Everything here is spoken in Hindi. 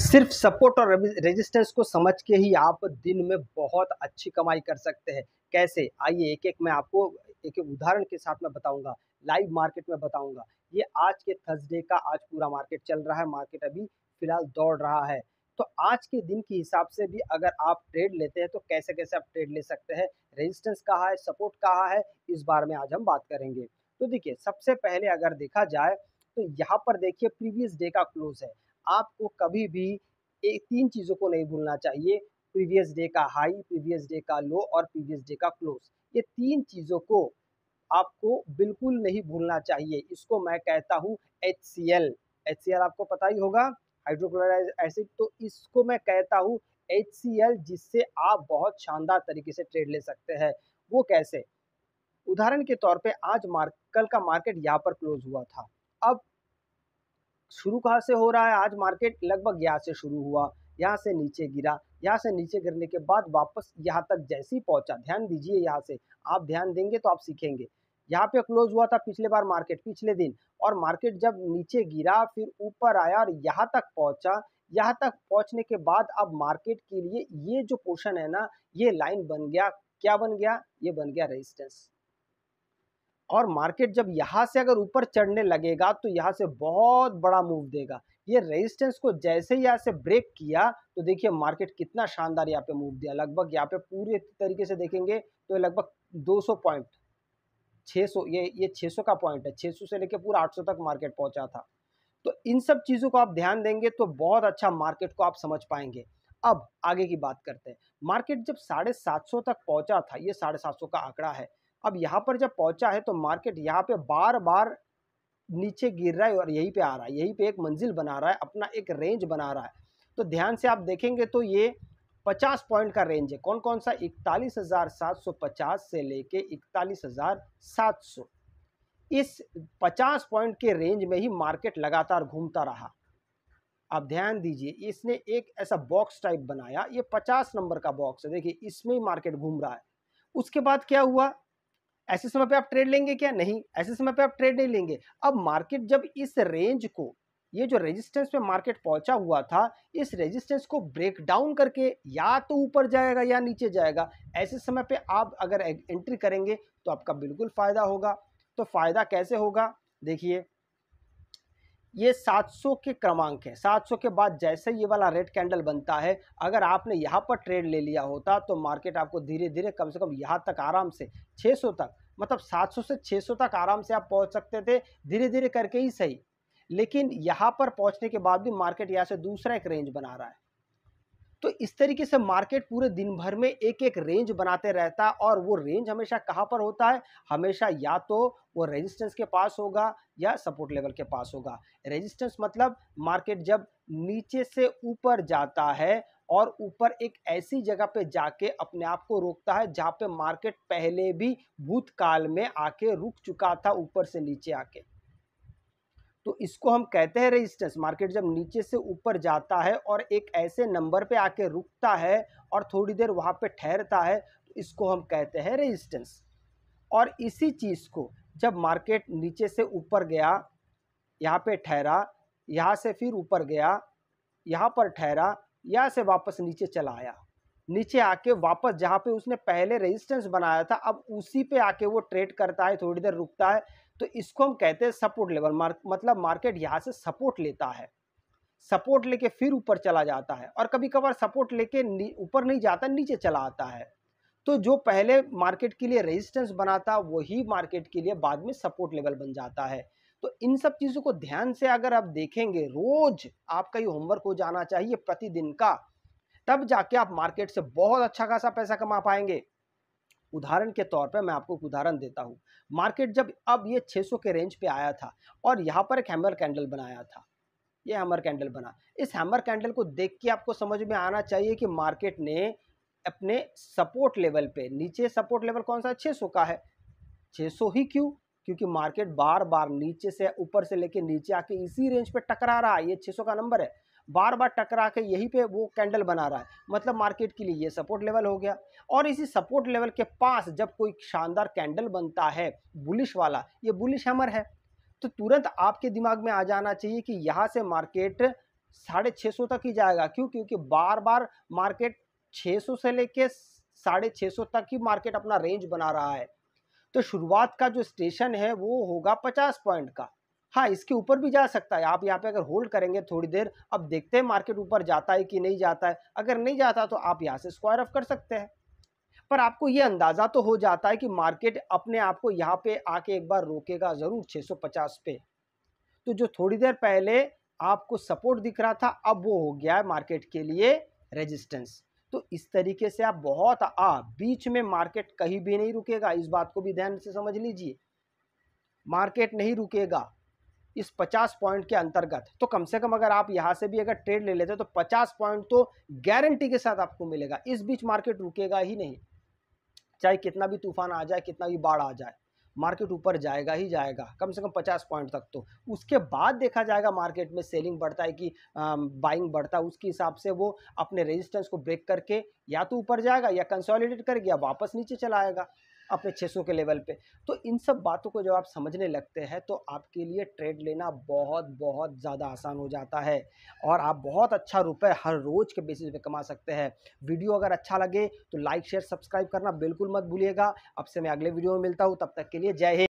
सिर्फ सपोर्ट और रेजिस्टेंस को समझ के ही आप दिन में बहुत अच्छी कमाई कर सकते हैं कैसे आइए एक एक मैं आपको एक एक उदाहरण के साथ में बताऊंगा लाइव मार्केट में बताऊंगा ये आज के थर्सडे का आज पूरा मार्केट चल रहा है मार्केट अभी फिलहाल दौड़ रहा है तो आज के दिन के हिसाब से भी अगर आप ट्रेड लेते हैं तो कैसे कैसे आप ट्रेड ले सकते हैं रेजिस्टेंस कहाँ है सपोर्ट कहाँ है इस बारे में आज हम बात करेंगे तो देखिए सबसे पहले अगर देखा जाए तो यहाँ पर देखिए प्रीवियस डे का क्लोज है आपको कभी भी एक तीन चीज़ों को नहीं भूलना चाहिए प्रीवियस डे का हाई प्रीवियस डे का लो और प्रीवियस डे का क्लोज ये तीन चीज़ों को आपको बिल्कुल नहीं भूलना चाहिए इसको मैं कहता हूँ H C L H C L आपको पता ही होगा हाइड्रोक्लोराइड एसिड तो इसको मैं कहता हूँ एच सी एल जिससे आप बहुत शानदार तरीके से ट्रेड ले सकते हैं वो कैसे उदाहरण के तौर पे आज मार्क कल का मार्केट यहाँ पर क्लोज हुआ था अब शुरू कहाँ से हो रहा है आज मार्केट लगभग यहाँ से शुरू हुआ यहाँ से नीचे गिरा यहाँ से नीचे गिरने के बाद वापस यहाँ तक जैसे ही पहुंचा ध्यान दीजिए यहाँ से आप ध्यान देंगे तो आप सीखेंगे यहाँ पे क्लोज हुआ था पिछले बार मार्केट पिछले दिन और मार्केट जब नीचे गिरा फिर ऊपर आया और यहाँ तक पहुंचा यहाँ तक पहुंचने के बाद अब मार्केट के लिए ये जो पोर्शन है ना ये लाइन बन गया क्या बन गया ये बन गया रेजिस्टेंस और मार्केट जब यहाँ से अगर ऊपर चढ़ने लगेगा तो यहाँ से बहुत बड़ा मूव देगा ये रेजिस्टेंस को जैसे ही यहाँ से ब्रेक किया तो देखिए मार्केट कितना शानदार यहाँ पे मूव दिया लगभग यहाँ पे पूरे तरीके से देखेंगे तो लगभग 200 पॉइंट 600 ये ये 600 का पॉइंट है 600 से लेके पूरा 800 तक मार्केट पहुंचा था तो इन सब चीज़ों को आप ध्यान देंगे तो बहुत अच्छा मार्केट को आप समझ पाएंगे अब आगे की बात करते हैं मार्केट जब साढ़े सात सौ तक पहुंचा था ये साढ़े सात सौ का आंकड़ा है अब यहाँ पर जब पहुँचा है तो मार्केट यहाँ पे बार बार नीचे गिर रहा है और यहीं पे आ रहा है यहीं पे एक मंजिल बना रहा है अपना एक रेंज बना रहा है तो ध्यान से आप देखेंगे तो ये 50 पॉइंट का रेंज है कौन कौन सा इकतालीस हज़ार सात सौ पचास से लेके इकतालीस हज़ार सात इस 50 पॉइंट के रेंज में ही मार्केट लगातार घूमता रहा आप ध्यान दीजिए इसने एक ऐसा बॉक्स टाइप बनाया ये पचास नंबर का बॉक्स है देखिए इसमें ही मार्केट घूम रहा है उसके बाद क्या हुआ ऐसे समय पे आप ट्रेड लेंगे क्या नहीं ऐसे समय पे आप ट्रेड नहीं लेंगे अब मार्केट जब इस रेंज को ये जो रेजिस्टेंस पे मार्केट पहुंचा हुआ था इस रेजिस्टेंस को ब्रेक डाउन करके या तो ऊपर जाएगा या नीचे जाएगा ऐसे समय पे आप अगर एंट्री करेंगे तो आपका बिल्कुल फ़ायदा होगा तो फ़ायदा कैसे होगा देखिए ये 700 के क्रमांक है 700 के बाद जैसे ये वाला रेड कैंडल बनता है अगर आपने यहाँ पर ट्रेड ले लिया होता तो मार्केट आपको धीरे धीरे कम से कम यहाँ तक आराम से 600 तक मतलब 700 से 600 तक आराम से आप पहुँच सकते थे धीरे धीरे करके ही सही लेकिन यहाँ पर पहुँचने के बाद भी मार्केट यहाँ से दूसरा एक रेंज बना रहा है तो इस तरीके से मार्केट पूरे दिन भर में एक एक रेंज बनाते रहता है और वो रेंज हमेशा कहाँ पर होता है हमेशा या तो वो रेजिस्टेंस के पास होगा या सपोर्ट लेवल के पास होगा रेजिस्टेंस मतलब मार्केट जब नीचे से ऊपर जाता है और ऊपर एक ऐसी जगह पे जाके अपने आप को रोकता है जहाँ पे मार्केट पहले भी भूतकाल में आके रुक चुका था ऊपर से नीचे आके तो इसको हम कहते हैं रेजिस्टेंस मार्केट जब नीचे से ऊपर जाता है और एक ऐसे नंबर पे आके रुकता है और थोड़ी देर वहाँ पे ठहरता है तो इसको हम कहते हैं रेजिस्टेंस और इसी चीज़ को जब मार्केट नीचे से ऊपर गया यहाँ पे ठहरा यहाँ से फिर ऊपर गया यहाँ पर ठहरा यहाँ से वापस नीचे चला आया नीचे आके वापस जहाँ पे उसने पहले रेजिस्टेंस बनाया था अब उसी पे आके वो ट्रेड करता है थोड़ी देर रुकता है तो इसको हम कहते हैं सपोर्ट लेवल मार्क, मतलब मार्केट यहाँ से सपोर्ट लेता है सपोर्ट लेके फिर ऊपर चला जाता है और कभी कभार सपोर्ट लेके ऊपर नहीं जाता नीचे चला आता है तो जो पहले मार्केट के लिए रेजिस्टेंस बना था वही मार्केट के लिए बाद में सपोर्ट लेवल बन जाता है तो इन सब चीज़ों को ध्यान से अगर आप देखेंगे रोज आपका ये होमवर्क हो जाना चाहिए प्रतिदिन का तब जाके आप मार्केट से बहुत अच्छा खासा पैसा कमा पाएंगे उदाहरण के तौर पर मैं आपको उदाहरण देता हूँ मार्केट जब अब ये 600 के रेंज पे आया था और यहाँ पर एक हैमर कैंडल बनाया था ये हैमर कैंडल बना इस हैमर कैंडल को देख के आपको समझ में आना चाहिए कि मार्केट ने अपने सपोर्ट लेवल पे नीचे सपोर्ट लेवल कौन सा सौ का है सौ ही क्यों क्योंकि मार्केट बार बार नीचे से ऊपर से लेके नीचे आके इसी रेंज पे टकरा रहा है ये सौ का नंबर है बार बार टकरा के यहीं पे वो कैंडल बना रहा है मतलब मार्केट के लिए ये सपोर्ट लेवल हो गया और इसी सपोर्ट लेवल के पास जब कोई शानदार कैंडल बनता है बुलिश वाला ये बुलिश हैमर है तो तुरंत आपके दिमाग में आ जाना चाहिए कि यहाँ से मार्केट साढ़े छः सौ तक ही जाएगा क्यों क्योंकि बार बार मार्केट छः सौ से लेके साढ़े छः सौ तक ही मार्केट अपना रेंज बना रहा है तो शुरुआत का जो स्टेशन है वो होगा पचास पॉइंट का हाँ इसके ऊपर भी जा सकता है आप यहाँ पे अगर होल्ड करेंगे थोड़ी देर अब देखते हैं मार्केट ऊपर जाता है कि नहीं जाता है अगर नहीं जाता तो आप यहाँ से स्क्वायर ऑफ कर सकते हैं पर आपको ये अंदाज़ा तो हो जाता है कि मार्केट अपने आप को यहाँ पे आके एक बार रोकेगा ज़रूर 650 पे तो जो थोड़ी देर पहले आपको सपोर्ट दिख रहा था अब वो हो गया है मार्केट के लिए रेजिस्टेंस तो इस तरीके से आप बहुत आ बीच में मार्केट कहीं भी नहीं रुकेगा इस बात को भी ध्यान से समझ लीजिए मार्केट नहीं रुकेगा इस 50 पॉइंट के अंतर्गत तो कम से कम अगर आप यहाँ से भी अगर ट्रेड ले लेते हो तो 50 पॉइंट तो गारंटी के साथ आपको मिलेगा इस बीच मार्केट रुकेगा ही नहीं चाहे कितना भी तूफान आ जाए कितना भी बाढ़ आ जाए मार्केट ऊपर जाएगा ही जाएगा कम से कम 50 पॉइंट तक तो उसके बाद देखा जाएगा मार्केट में सेलिंग बढ़ता है कि बाइंग बढ़ता है उसके हिसाब से वो अपने रेजिस्टेंस को ब्रेक करके या तो ऊपर जाएगा या कंसोलिडेट करके या वापस नीचे चलाएगा अपने 600 के लेवल पे तो इन सब बातों को जब आप समझने लगते हैं तो आपके लिए ट्रेड लेना बहुत बहुत ज़्यादा आसान हो जाता है और आप बहुत अच्छा रुपए हर रोज़ के बेसिस पे कमा सकते हैं वीडियो अगर अच्छा लगे तो लाइक शेयर सब्सक्राइब करना बिल्कुल मत भूलिएगा अब से मैं अगले वीडियो में मिलता हूँ तब तक के लिए जय हिंद